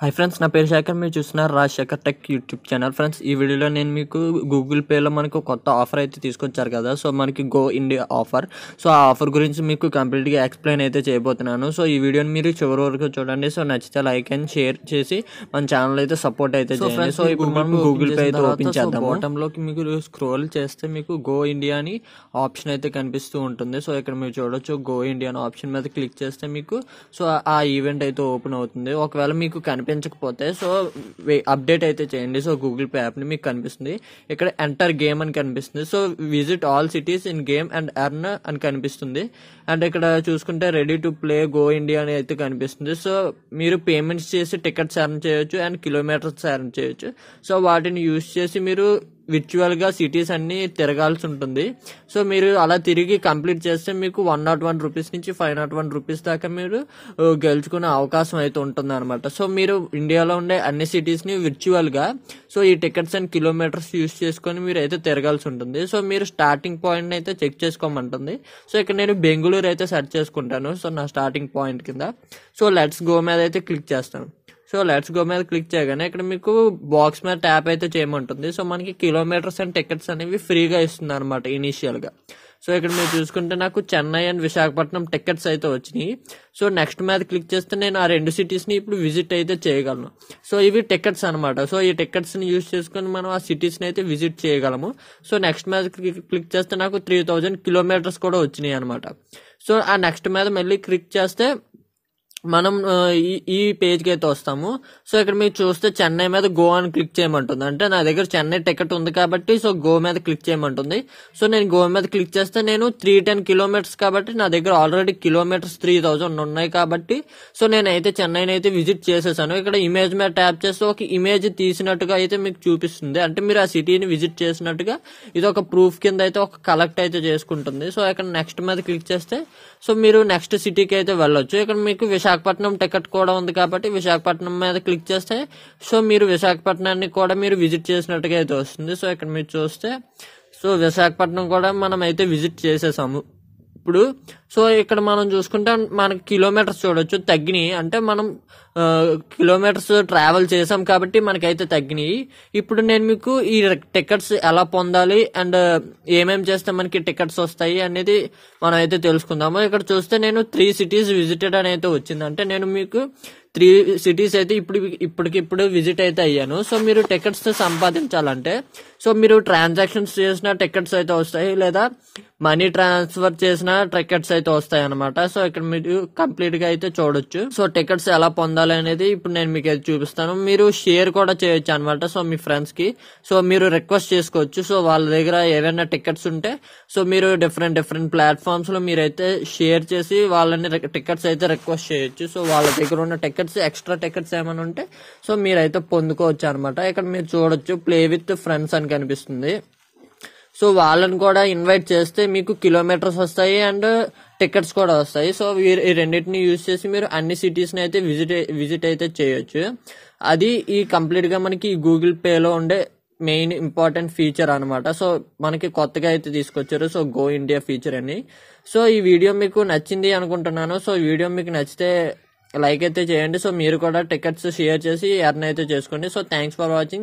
hi friends నా పేరు శేఖర్ మీరు చూసిన Rajasekhar tech YouTube channel friends ఈ వీడియోలో నేను మీకు గూగుల్ పేలో మనకు కొత్త ఆఫర్ అయితే తీసుకొచ్చారు కదా సో మనకి గో ఇండియా ఆఫర్ సో ఆ ఆఫర్ గురించి మీకు కంప్లీట్గా ఎక్స్ప్లెయిన్ అయితే చేయబోతున్నాను సో ఈ వీడియోని మీరు చివరి వరకు చూడండి సో నచ్చితే లైక్ అండ్ షేర్ చేసి మన ఛానల్ అయితే సపోర్ట్ అయితే చేయండి సో ఇప్పుడు మనం గూగుల్ పే అయితే ఓపెన్ చేద్దాం బాటంలోకి మీకు స్క్రోల్ చేస్తే మీకు గో ఇండియా అని ఆప్షన్ అయితే కనిపిస్తూ ఉంటుంది సో ఇక్కడ మీరు చూడొచ్చు గో ఇండియా ఆప్షన్ మీద క్లిక్ చేస్తే మీకు సో ఆ ఈవెంట్ అయితే ఓపెన్ అవుతుంది ఒకవేళ మీకు కనిపి కనిపించకపోతే సో అప్డేట్ అయితే చేయండి సో గూగుల్ పే యాప్ని మీకు కనిపిస్తుంది ఇక్కడ ఎంటర్ గేమ్ అని కనిపిస్తుంది so visit all cities in game and earn అని కనిపిస్తుంది అండ్ ఇక్కడ చూసుకుంటే ready to play go India అని అయితే కనిపిస్తుంది సో మీరు పేమెంట్స్ చేసి టికెట్స్ ఎర్న్ చేయొచ్చు అండ్ కిలోమీటర్స్ ఎర్న్ చేయొచ్చు సో వాటిని యూస్ చేసి మీరు విర్చువల్గా సిటీస్ అన్నీ తిరగాల్సి ఉంటుంది సో మీరు అలా తిరిగి కంప్లీట్ చేస్తే మీకు వన్ నాట్ వన్ రూపీస్ నుంచి ఫైవ్ నాట్ వన్ రూపీస్ దాకా మీరు uh, గెలుచుకునే అవకాశం అయితే ఉంటుంది అనమాట సో మీరు ఇండియాలో ఉండే అన్ని సిటీస్ని విర్చువల్గా సో ఈ టికెట్స్ అండ్ కిలోమీటర్స్ యూస్ చేసుకొని మీరు అయితే తిరగాల్సి ఉంటుంది సో మీరు స్టార్టింగ్ పాయింట్ అయితే చెక్ చేసుకోమంటుంది సో ఇక్కడ నేను బెంగళూరు అయితే సెర్చ్ చేసుకుంటాను సో నా స్టార్టింగ్ పాయింట్ కింద సో లెట్స్ గో మీద అయితే క్లిక్ చేస్తాను సో లెట్స్ గో మీద క్లిక్ చేయగానే ఇక్కడ మీకు బాక్స్ మీద ట్యాప్ అయితే చేయమంటుంది సో మనకి కిలోమీటర్స్ అండ్ టికెట్స్ అనేవి ఫ్రీగా ఇస్తుంది అనమాట ఇనీషియల్గా సో ఇక్కడ మీరు చూసుకుంటే నాకు చెన్నై అండ్ విశాఖపట్నం టికెట్స్ అయితే వచ్చినాయి సో నెక్స్ట్ మీద క్లిక్ చేస్తే నేను ఆ రెండు సిటీస్ని ఇప్పుడు విజిట్ అయితే చేయగలను సో ఇవి టికెట్స్ అనమాట సో ఈ టికెట్స్ని యూజ్ చేసుకుని మనం ఆ సిటీస్ని అయితే విజిట్ చేయగలము సో నెక్స్ట్ మీద క్లిక్ చేస్తే నాకు త్రీ థౌజండ్ కిలోమీటర్స్ కూడా వచ్చినాయి అనమాట సో ఆ నెక్స్ట్ మీద మళ్ళీ క్లిక్ చేస్తే మనం ఈ ఈ పేజ్కి అయితే వస్తాము సో ఇక్కడ మీరు చూస్తే చెన్నై మీద గో అని క్లిక్ చేయమంటుంది అంటే నా దగ్గర చెన్నై టికెట్ ఉంది కాబట్టి సో గో మీద క్లిక్ చేయమంటుంది సో నేను గో మీద క్లిక్ చేస్తే నేను త్రీ టెన్ కిలోమీటర్స్ కాబట్టి నా దగ్గర ఆల్రెడీ కిలోమీటర్స్ త్రీ ఉన్నాయి కాబట్టి సో నేనైతే చెన్నైని అయితే విజిట్ చేసేసాను ఇక్కడ ఇమేజ్ మీద ట్యాప్ చేస్తే ఒక ఇమేజ్ తీసినట్టుగా అయితే మీకు చూపిస్తుంది అంటే మీరు ఆ సిటీని విజిట్ చేసినట్టుగా ఇది ఒక ప్రూఫ్ కింద అయితే ఒక కలెక్ట్ అయితే చేసుకుంటుంది సో ఇక్కడ నెక్స్ట్ మీద క్లిక్ చేస్తే సో మీరు నెక్స్ట్ సిటీకి అయితే వెళ్ళొచ్చు ఇక్కడ మీకు విశాఖ విశాఖపట్నం టికెట్ కూడా ఉంది కాబట్టి విశాఖపట్నం మీద క్లిక్ చేస్తే సో మీరు విశాఖపట్నాన్ని కూడా మీరు విజిట్ చేసినట్టుగా అయితే వస్తుంది సో ఇక్కడ మీరు చూస్తే సో విశాఖపట్నం కూడా మనం అయితే విజిట్ చేసేసాము ఇప్పుడు సో ఇక్కడ మనం చూసుకుంటే మనకి కిలోమీటర్స్ చూడొచ్చు తగ్గినాయి అంటే మనం కిలోమీటర్స్ ట్రావెల్ చేసాం కాబట్టి మనకైతే తగ్గినాయి ఇప్పుడు నేను మీకు ఈ టికెట్స్ ఎలా పొందాలి అండ్ ఏమేమి చేస్తే మనకి టికెట్స్ వస్తాయి అనేది మనం అయితే తెలుసుకుందాము ఇక్కడ చూస్తే నేను త్రీ సిటీస్ విజిటెడ్ అని అయితే వచ్చింది అంటే నేను మీకు త్రీ సిటీస్ అయితే ఇప్పుడు ఇప్పటికిప్పుడు విజిట్ అయితే అయ్యాను సో మీరు టికెట్స్ సంపాదించాలంటే సో మీరు ట్రాన్సాక్షన్స్ చేసిన టికెట్స్ అయితే వస్తాయి లేదా మనీ ట్రాన్స్ఫర్ చేసిన టికెట్స్ అయితే వస్తాయి అనమాట సో ఇక్కడ మీరు కంప్లీట్గా అయితే చూడొచ్చు సో టికెట్స్ ఎలా పొందాలి ఉండాలి అనేది ఇప్పుడు నేను మీకు చూపిస్తాను మీరు షేర్ కూడా చేయొచ్చు అనమాట సో మీ ఫ్రెండ్స్ కి సో మీరు రిక్వెస్ట్ చేసుకోవచ్చు సో వాళ్ళ దగ్గర ఏవైనా టికెట్స్ ఉంటే సో మీరు డిఫరెంట్ డిఫరెంట్ ప్లాట్ఫామ్స్లో మీరైతే షేర్ చేసి వాళ్ళని టికెట్స్ అయితే రిక్వెస్ట్ చేయొచ్చు సో వాళ్ళ దగ్గర ఉన్న టికెట్స్ ఎక్స్ట్రా టికెట్స్ ఏమైనా ఉంటే సో మీరైతే పొందుకోవచ్చు అనమాట ఇక్కడ మీరు చూడొచ్చు ప్లే విత్ ఫ్రెండ్స్ అని కనిపిస్తుంది సో వాళ్ళని కూడా ఇన్వైట్ చేస్తే మీకు కిలోమీటర్స్ వస్తాయి అండ్ టికెట్స్ కూడా వస్తాయి సో ఈ రెండింటిని యూజ్ చేసి మీరు అన్ని సిటీస్ని అయితే విజిట్ విజిట్ అయితే చేయొచ్చు అది ఈ కంప్లీట్గా మనకి గూగుల్ పేలో ఉండే మెయిన్ ఇంపార్టెంట్ ఫీచర్ అనమాట సో మనకి కొత్తగా అయితే తీసుకొచ్చారు సో గో ఇండియా ఫీచర్ అని సో ఈ వీడియో మీకు నచ్చింది అనుకుంటున్నాను సో వీడియో మీకు నచ్చితే లైక్ అయితే చేయండి సో మీరు కూడా టికెట్స్ షేర్ చేసి ఎర్న్ అయితే చేసుకోండి సో థ్యాంక్స్ ఫర్ వాచింగ్